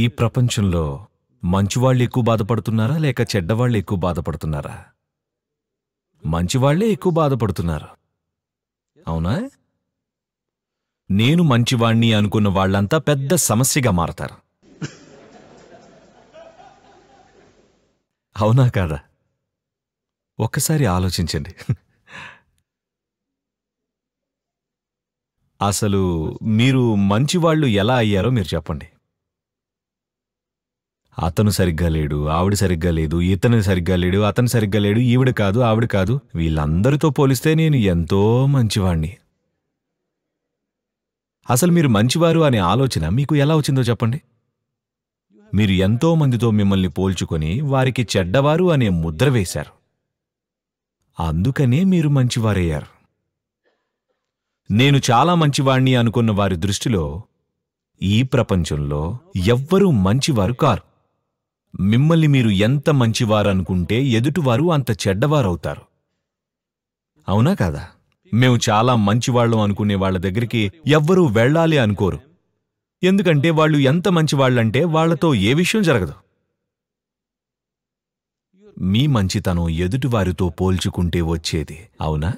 ఈ ప్రపంచంలో మంచివాళ్ళు ఎక్కువ బాధపడుతున్నారా లేక చెడ్డవాళ్ళు ఎక్కువ బాధపడుతున్నారా మంచివాళ్లే ఎక్కువ బాధపడుతున్నారు అవునా నేను మంచివాణ్ణి అనుకున్న వాళ్ళంతా పెద్ద సమస్యగా మారతారు అవునా కాదా ఒక్కసారి ఆలోచించండి అసలు మీరు మంచివాళ్ళు ఎలా అయ్యారో మీరు చెప్పండి అతను సరిగ్గా లేడు ఆవిడ సరిగ్గా లేదు ఇతను సరిగ్గా లేడు అతను సరిగ్గా లేడు ఈవిడ కాదు ఆవిడ కాదు వీళ్ళందరితో పోలిస్తే నేను ఎంతో మంచివాణ్ణి అసలు మీరు మంచివారు అనే ఆలోచన మీకు ఎలా వచ్చిందో చెప్పండి మీరు ఎంతో మందితో మిమ్మల్ని పోల్చుకొని వారికి చెడ్డవారు అనే ముద్ర వేశారు అందుకనే మీరు మంచివారయ్యారు నేను చాలా మంచివాణ్ణి అనుకున్న వారి దృష్టిలో ఈ ప్రపంచంలో ఎవ్వరూ మంచివారు కారు మిమ్మల్ని మీరు ఎంత మంచివారనుకుంటే ఎదుటివారు అంత చెడ్డవారవుతారు అవునా కాదా మేము చాలా మంచివాళ్ళం అనుకునే వాళ్ళ దగ్గరికి ఎవ్వరూ వెళ్ళాలి అనుకోరు ఎందుకంటే వాళ్ళు ఎంత మంచివాళ్ళంటే వాళ్లతో ఏ విషయం జరగదు మీ మంచితనం ఎదుటివారితో పోల్చుకుంటే వచ్చేది అవునా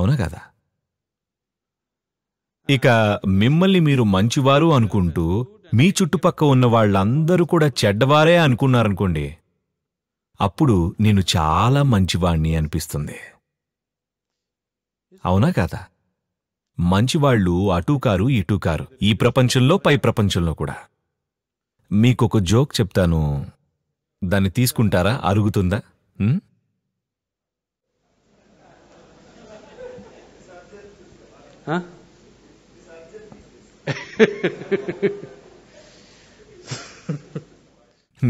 అవునా కాదా ఇక మిమ్మల్ని మీరు మంచివారు అనుకుంటూ మీ చుట్టుపక్క ఉన్న వాళ్ళందరూ కూడా చెడ్డవారే అనుకున్నారనుకోండి అప్పుడు నేను చాలా మంచివాణ్ణి అనిపిస్తుంది అవునా కాదా మంచివాళ్ళు అటూ కారు ఇటూ కారు ఈ ప్రపంచంలో పై ప్రపంచంలో కూడా మీకొక జోక్ చెప్తాను దాన్ని తీసుకుంటారా అరుగుతుందా Huh?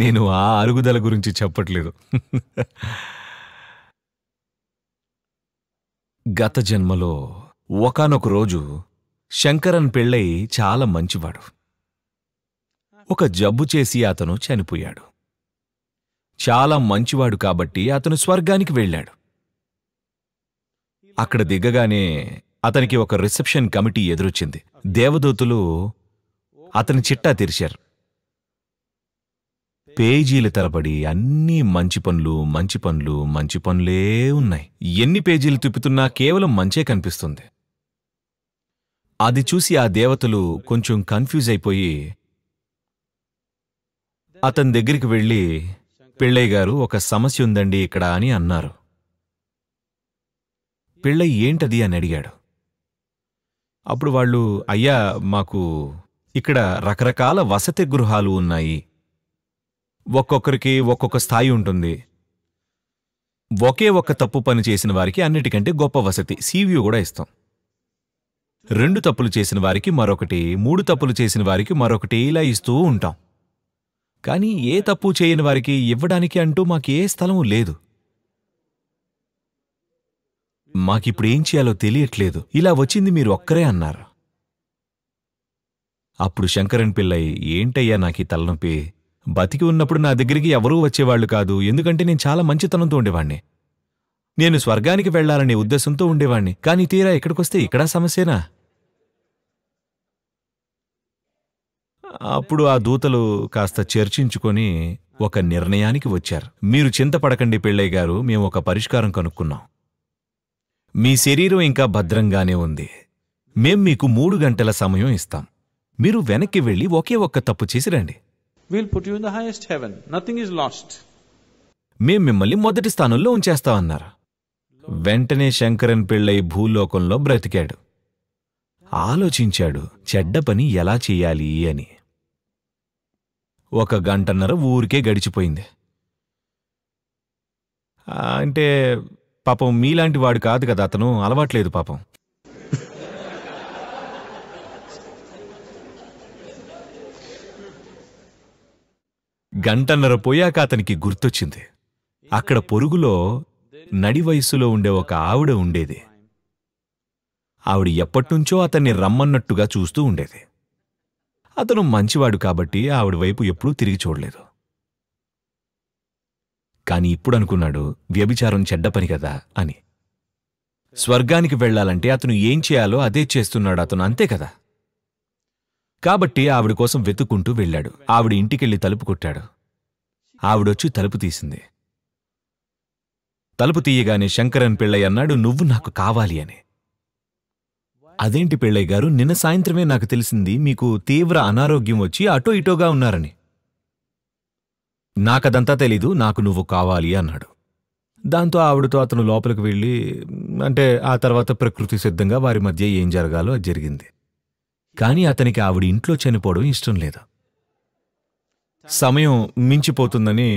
నేను ఆ అరుగుదల గురించి చెప్పట్లేదు గత జన్మలో ఒకనొక రోజు శంకరన్ పెళ్ళై చాలా మంచివాడు ఒక జబ్బు చేసి అతను చనిపోయాడు చాలా మంచివాడు కాబట్టి అతను స్వర్గానికి వెళ్ళాడు అక్కడ దిగగానే అతనికి ఒక రిసెప్షన్ కమిటీ ఎదురొచ్చింది దేవదూతులు అతని చిట్టా తెరిచారు పేజీలు తరబడి అన్నీ మంచి పనులు మంచి పనులు మంచి పనులే ఉన్నాయి ఎన్ని పేజీలు తిప్పుతున్నా కేవలం మంచే కనిపిస్తుంది అది చూసి ఆ దేవతలు కొంచెం కన్ఫ్యూజ్ అయిపోయి అతని దగ్గరికి వెళ్ళి పిళ్ళయ్య గారు ఒక సమస్య ఉందండి ఇక్కడ అని అన్నారు పిళ్ళయ్య ఏంటది అని అడిగాడు అప్పుడు వాళ్ళు అయ్యా మాకు ఇక్కడ రకరకాల వసతి గృహాలు ఉన్నాయి ఒక్కొక్కరికి ఒక్కొక్క స్థాయి ఉంటుంది ఒకే ఒక్క తప్పు పని చేసిన వారికి అన్నిటికంటే గొప్ప వసతి సీవ్యూ కూడా ఇస్తాం రెండు తప్పులు చేసిన వారికి మరొకటి మూడు తప్పులు చేసిన వారికి మరొకటి ఇలా ఇస్తూ ఉంటాం కానీ ఏ తప్పు చేయని వారికి ఇవ్వడానికి అంటూ మాకే స్థలం లేదు మాకిప్పుడు ఏం చేయాలో తెలియట్లేదు ఇలా వచ్చింది మీరు ఒక్కరే అన్నారు అప్పుడు శంకరన్ పిల్లయ్య ఏంటయ్యా నాకు ఈ తలనొప్పి బతికి ఉన్నప్పుడు నా దగ్గరికి ఎవరూ వచ్చేవాళ్లు కాదు ఎందుకంటే నేను చాలా మంచితనంతో ఉండేవాణ్ణి నేను స్వర్గానికి వెళ్లాలనే ఉద్దేశంతో ఉండేవాణ్ణి కానీ తీరా ఇక్కడికొస్తే ఇక్కడా సమస్యేనా అప్పుడు ఆ దూతలు కాస్త చర్చించుకొని ఒక నిర్ణయానికి వచ్చారు మీరు చింతపడకండి పెళ్ళయ్య గారు మేము ఒక పరిష్కారం కనుక్కున్నాం మీ శరీరం ఇంకా భద్రంగానే ఉంది మేం మీకు మూడు గంటల సమయం ఇస్తాం మీరు వెనక్కి వెళ్ళి ఒకే ఒక్క తప్పు చేసి రండి we'll put you in the highest heaven nothing is lost మేము మిమ్మల్ని మొదటి స్థానంలో ఉంచేస్తామన్నారు వెంటనే శంకరన్ పెళ్ళై భూలోకంలో బ్రతికాడు ఆలోచించాడు చెడ్డ పని ఎలా చేయాలి అని ఒక గంటన్నర ఊరికే గడిచిపోయింది అంటే పాపం మీలాంటి వాడు కాదు కదా అతను అలవాట్లేదు పాపం గంటన్నర పోయాక అతనికి గుర్తొచ్చింది అక్కడ పొరుగులో నడి వయసులో ఉండే ఒక ఆవిడ ఉండేది ఆవిడ ఎప్పటినుంచో అతన్ని రమ్మన్నట్టుగా చూస్తూ ఉండేది అతను మంచివాడు కాబట్టి ఆవిడ వైపు ఎప్పుడూ తిరిగి చూడలేదు కాని ఇప్పుడు అనుకున్నాడు వ్యభిచారం చెడ్డ పని కదా అని స్వర్గానికి వెళ్లాలంటే అతను ఏం చేయాలో అదే చేస్తున్నాడు అతను అంతే కదా కాబట్టి ఆవిడ కోసం వెతుక్కుంటూ వెళ్ళాడు ఆవిడ ఇంటికెళ్ళి తలుపు కొట్టాడు ఆవిడొచ్చి తలుపు తీసింది తలుపు తీయగానే శంకరన్ పిళ్ళయ్య అన్నాడు నువ్వు నాకు కావాలి అని అదేంటి పిళ్ళయ్య గారు నిన్న సాయంత్రమే నాకు తెలిసింది మీకు తీవ్ర అనారోగ్యం వచ్చి అటో ఇటోగా ఉన్నారని నాకదంతా తెలీదు నాకు నువ్వు కావాలి అన్నాడు దాంతో ఆవిడతో అతను లోపలికి వెళ్ళి అంటే ఆ తర్వాత ప్రకృతి సిద్ధంగా వారి మధ్య ఏం జరగాలో అది జరిగింది కానీ అతనికి ఆవిడ ఇంట్లో చనిపోవడం ఇష్టం లేదు సమయం మించిపోతుందని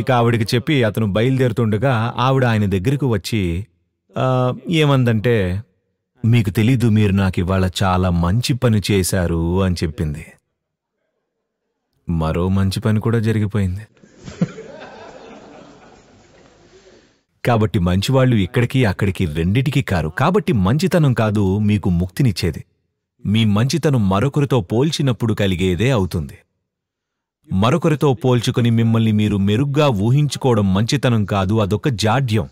ఇక ఆవిడకి చెప్పి అతను బయలుదేరుతుండగా ఆవిడ ఆయన దగ్గరకు వచ్చి ఏమందంటే మీకు తెలీదు మీరు నాకు ఇవాళ చాలా మంచి పని చేశారు అని చెప్పింది మరో మంచి పని కూడా జరిగిపోయింది కాబట్టి మంచివాళ్ళు ఇక్కడికి అక్కడికి రెండిటికీ కారు కాబట్టి మంచితనం కాదు మీకు ముక్తినిచ్చేది మీ మంచితనం మరొకరితో పోల్చినప్పుడు కలిగేదే అవుతుంది మరొకరితో పోల్చుకుని మిమ్మల్ని మీరు మెరుగ్గా ఊహించుకోవడం మంచితనం కాదు అదొక జాడ్యం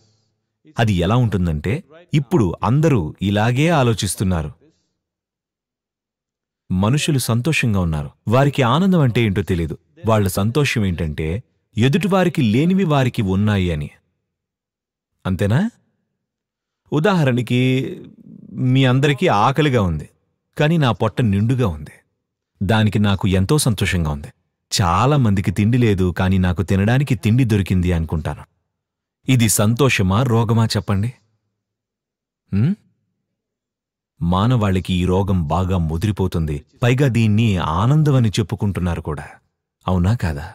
అది ఎలా ఉంటుందంటే ఇప్పుడు అందరూ ఇలాగే ఆలోచిస్తున్నారు మనుషులు సంతోషంగా ఉన్నారు వారికి ఆనందం అంటే ఏంటో తెలియదు వాళ్ల సంతోషం ఏంటంటే ఎదుటివారికి లేనివి వారికి ఉన్నాయి అని అంతేనా ఉదాహరణకి మీ అందరికీ ఆకలిగా ఉంది కానీ నా పొట్ట నిండుగా ఉంది దానికి నాకు ఎంతో సంతోషంగా ఉంది చాలా మందికి తిండి లేదు కానీ నాకు తినడానికి తిండి దొరికింది అనుకుంటాను ఇది సంతోషమా రోగమా చెప్పండి మానవాళికి ఈ రోగం బాగా ముదిరిపోతుంది పైగా దీన్ని ఆనందమని చెప్పుకుంటున్నారు కూడా అవునా కాదా